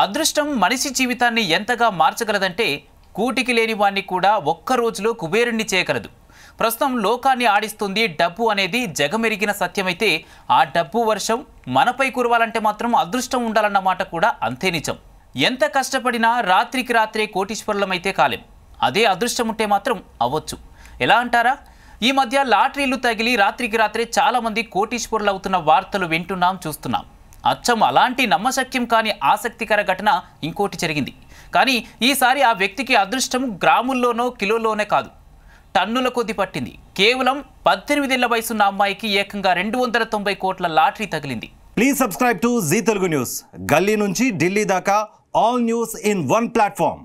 అదృష్టం మనిషి జీవితాన్ని ఎంతగా మార్చగలదంటే కూటికి లేని వాణ్ణి కూడా ఒక్క రోజులో కుబేరుణ్ణి చేయగలదు ప్రస్తుతం లోకాన్ని ఆడిస్తుంది డబ్బు అనేది జగమెరిగిన సత్యమైతే ఆ డబ్బు వర్షం మనపై కురవాలంటే మాత్రం అదృష్టం ఉండాలన్న మాట కూడా అంతే నిజం ఎంత కష్టపడినా రాత్రికి రాత్రే కోటీశ్వరులమైతే కాలేం అదే అదృష్టం ఉంటే మాత్రం అవ్వచ్చు ఎలా అంటారా ఈ మధ్య లాటరీలు తగిలి రాత్రికి రాత్రే చాలామంది కోటీశ్వరులు అవుతున్న వార్తలు వింటున్నాం చూస్తున్నాం అచ్చం అలాంటి నమ్మశక్యం కాని ఆసక్తికర ఘటన ఇంకోటి జరిగింది కానీ ఈసారి ఆ వ్యక్తికి అదృష్టం గ్రాముల్లోనో కిలోలోనే కాదు టన్నుల కొద్ది పట్టింది కేవలం పద్దెనిమిదేళ్ల వయసున్న అమ్మాయికి ఏకంగా రెండు వందల తొంభై కోట్ల లాటరీ తగిలింది please subscribe to Zee Telugu news గల్లీ నుంచి ఢిల్లీ దాకా all news in one platform